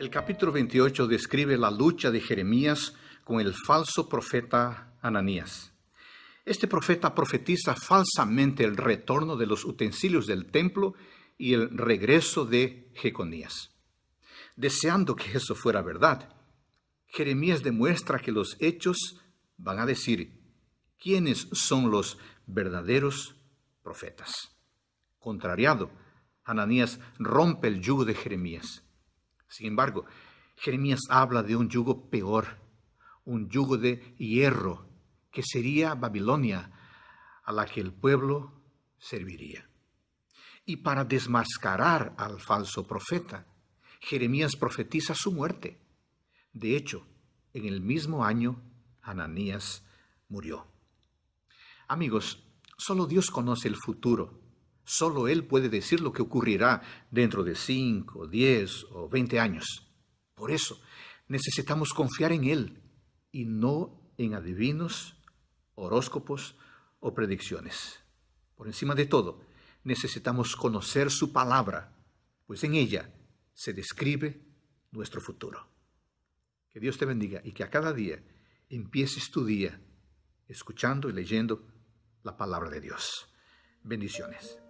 El capítulo 28 describe la lucha de Jeremías con el falso profeta Ananías. Este profeta profetiza falsamente el retorno de los utensilios del templo y el regreso de Jeconías. Deseando que eso fuera verdad, Jeremías demuestra que los hechos van a decir quiénes son los verdaderos profetas. Contrariado, Ananías rompe el yugo de Jeremías sin embargo, Jeremías habla de un yugo peor, un yugo de hierro, que sería Babilonia, a la que el pueblo serviría. Y para desmascarar al falso profeta, Jeremías profetiza su muerte. De hecho, en el mismo año, Ananías murió. Amigos, solo Dios conoce el futuro Solo Él puede decir lo que ocurrirá dentro de 5, 10 o 20 años. Por eso, necesitamos confiar en Él y no en adivinos, horóscopos o predicciones. Por encima de todo, necesitamos conocer su palabra, pues en ella se describe nuestro futuro. Que Dios te bendiga y que a cada día empieces tu día escuchando y leyendo la palabra de Dios. Bendiciones.